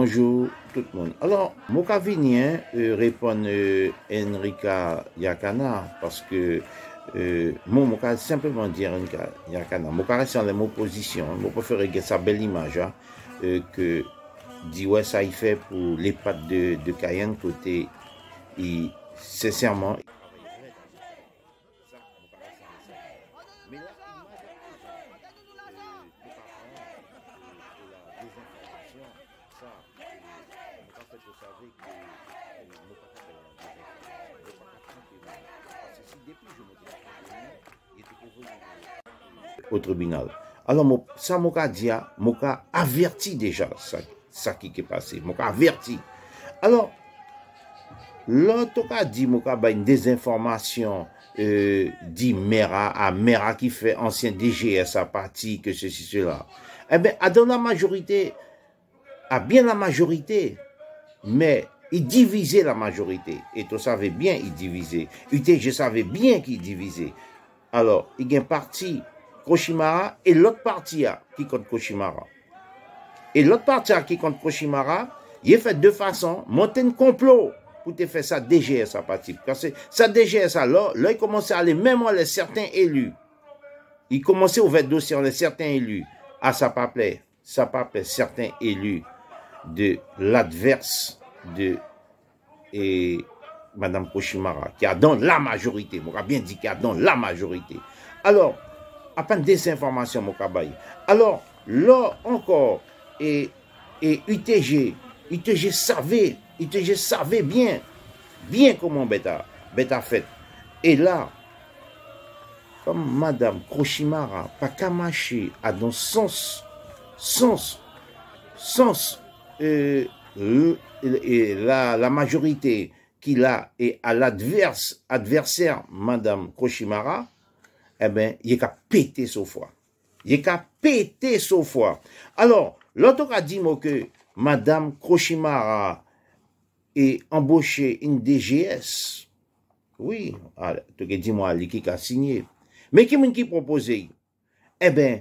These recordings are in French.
Bonjou, tout moun. Alors, mou ka venyen, euh, repon euh, Enrika Yakana, paske euh, mou mou ka simplement di Enrika Yakana. Mou ka resen lè mou pozisyon, mou pa fè regè sa bel imaj, ke di wè sa y fè pou lè pat de kayen kote y sè sèrman. au tribunal. Alors, ça, Moka dit, averti déjà ça, ça qui est passé, m'a averti. Alors, l'autre a dit, m'a une désinformation, euh, dit Mera, à Mera qui fait ancien DGS à partie, que ceci, cela. Eh bien, à dans la majorité, à bien la majorité, mais il divisait la majorité. Et tu savais bien il divisait. Je savais bien qu'il divisait. Alors, il y a un parti Koshimara et l'autre partie qui compte Koshimara. Et l'autre partie qui compte Koshimara, il fait deux façons, monter un complot pour te faire ça DGS à partir. Parce que ça DGS, alors, là, il commençait à aller même les certains élus. Il commençait à ouvrir dossier à les certains élus. À ah, ça pas plaît. Ça pas plaît, certains élus de l'adverse de et Madame Koshimara, qui a dans la majorité, on bien dit qu'il a dans la majorité. Alors, à peine des informations, Alors, là encore, et, et UTG, UTG savait, UTG savait bien, bien comment Beta, Beta fait. Et là, comme Madame Koshimara, Pakamachi a dans sens, sens, sens E, e, e, la majorite ki la e a l'adverse adverser, madame Koshimara, e ben, ye ka pete sou fwa. Ye ka pete sou fwa. Alors, loutou ka di mou ke madame Koshimara e emboshe in DGS, oui, touke di mou a liki ka sinye, me ki moun ki propose, e ben,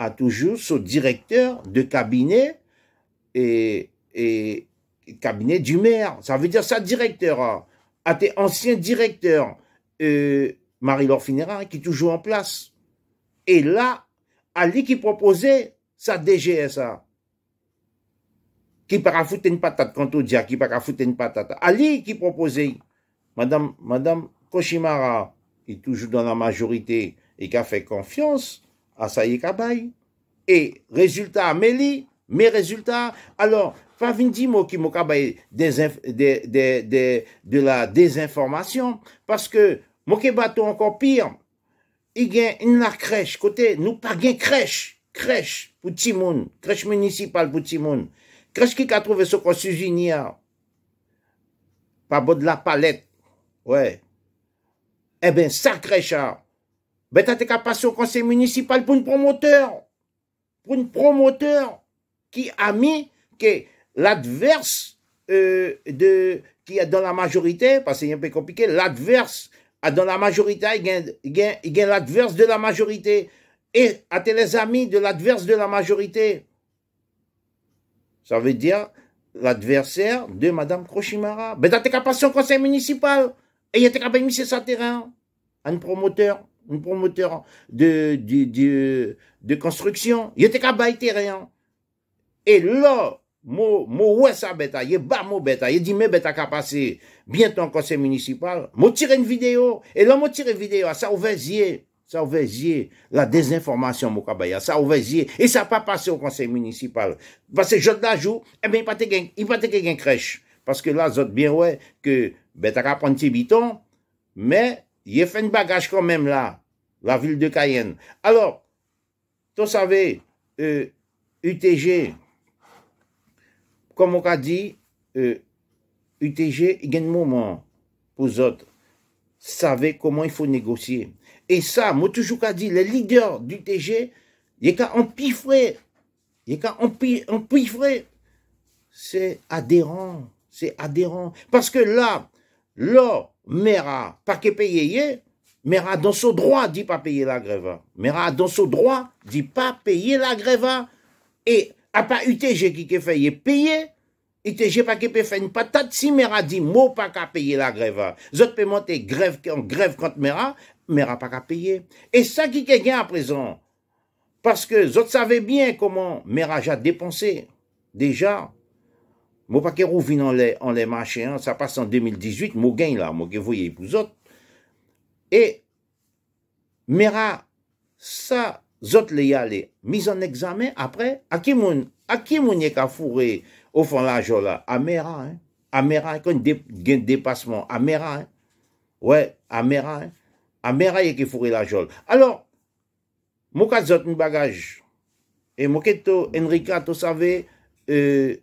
a toujou sou direkteur de kabiney et, cabinet du maire. Ça veut dire ça, directeur. À hein. ah, tes anciens directeurs. Euh, Marie-Laure Finera hein, qui est toujours en place. Et là, Ali qui proposait sa DGSA. Hein. Qui para une patate, quand on dit, qui para une patate. Ali qui proposait. Madame, Madame Koshimara, qui est toujours dans la majorité et qui a fait confiance à Saïe Kabaye. Et résultat, Amélie, Me rezultat, alor, pa vin di mou ki mou ka baye de la dezinformasyon, paske mou ke batou ankon pir, i gen in la krej, kote, nou pa gen krej, krej pou timoun, krej munisipal pou timoun. Krej ki ka trove sou konsenjini ya, pa bod la palet, wè, e eh ben sa krej a, bete te ka pasyon konsenjini sipal pou n'promoteur, pou n'promoteur, qui a mis que l'adverse euh, de qui est dans la majorité, parce que c'est un peu compliqué, l'adverse dans la majorité, il y a l'adverse de la majorité. Et à les amis de l'adverse de la majorité. Ça veut dire l'adversaire de Madame Kroshimara. Mais t'as qu'à passer au conseil municipal. Et il était qu'à sur sa terrain. Un promoteur, un promoteur de, de, de, de construction. Il était qu'à de terrain. Et là, moi, moi, ça bêta, je pas mon bêta, je dit, mais bêta qu'à passer, bientôt au conseil municipal, moi tire une vidéo, et là, moi tire une vidéo, ça ouvert ça ouvert la désinformation, mon cabaya, ça ouvert et ça pas passé au conseil municipal. Parce que je la joue, eh ben, il pas te quelqu'un. il pas te gagne crèche. Parce que là, zot bien, ouais, que, bêta ben, qu'à prendre petit biton, mais, il a fait une bagage quand même là, la ville de Cayenne. Alors, tu savais, euh, UTG, comme on a dit, UTG, euh, il y a un moment pour les autres savez comment il faut négocier. Et ça, moi toujours dit, les leaders du TG, il y a empiffrer, il y a c'est adhérent, c'est adhérent. Parce que là, là, Mera, pas que payer, Mera dans son droit dit pas payer la grève. Mera dans son droit dit pas payer la grève. Et a pas UTG qui est fait payer, UTG pas qui fait une patate, si Mera dit moi pas qu'à payer la grève, Zot peut monter grève, en grève contre Mera, Mera pas qu'à payer. Et ça qui est gain à présent, parce que Zot savaient bien comment Mera a dépensé, déjà. Moi, pas qu'elle rouvine en les, en les marchés, hein, ça passe en 2018, moi gagne là, moi que voyez pour autres. Et, Mera, ça, zot le yale, mise en examen après, A qui moun, a qui moun y a fourré au fond la jolie amera, hein, amera, quand des dépassement, amera, hein, ouais, amera, hein. y amera fourré la jolie. Alors, mouka zot un bagage, et moketo Enrica, to sais, euh,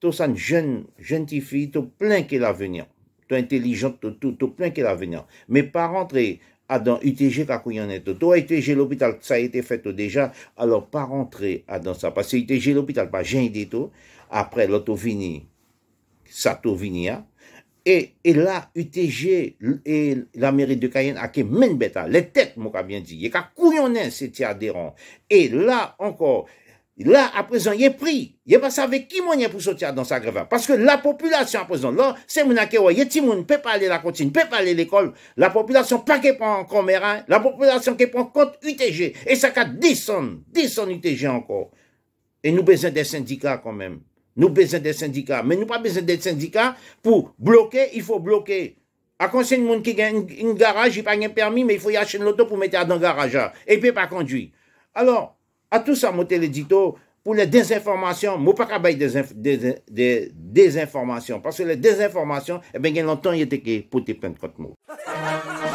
to une jeune, jeune fille, to plein qu'est l'avenir, to intelligente, to tout, to plein qu'est l'avenir, mais pas rentrer, Adan, UTG kakou yon neto. To, UTG l'hopital, sa yete feto deja, alor pa rentre adan sa. Pase UTG l'hopital pa jen yi deto, apre lo to vini, sa to vini ya. E la, UTG, la meri de Kayen a ke men betan. Le tek mou ka byen di, ye kakou yon net se ti aderon. E la, ankor... Là, à présent, il est pris. Il pas passé avec qui moyen pour sortir dans sa grève. Parce que la population, à présent, là, c'est mon il y a ne peut pas aller à la cantine, peut pas aller à l'école. La population, pas qu'elle prend en caméra, la population qui prend compte UTG. Et ça sons, descend sons UTG encore. Et nous besoin des syndicats quand même. Nous besoin des syndicats. Mais nous pas besoin des syndicats pour bloquer, il faut bloquer. À conseil de monde qui gagne un garage, il a pas un permis, mais il faut y acheter auto pour mettre dans le garage. Et puis pas conduire. Alors, A tout sa mou teledito pou le dezinformasyon, mou pa kabay dezinformasyon. Paske le dezinformasyon, e eh ben gen lontan yeteke pou te pen kote mou.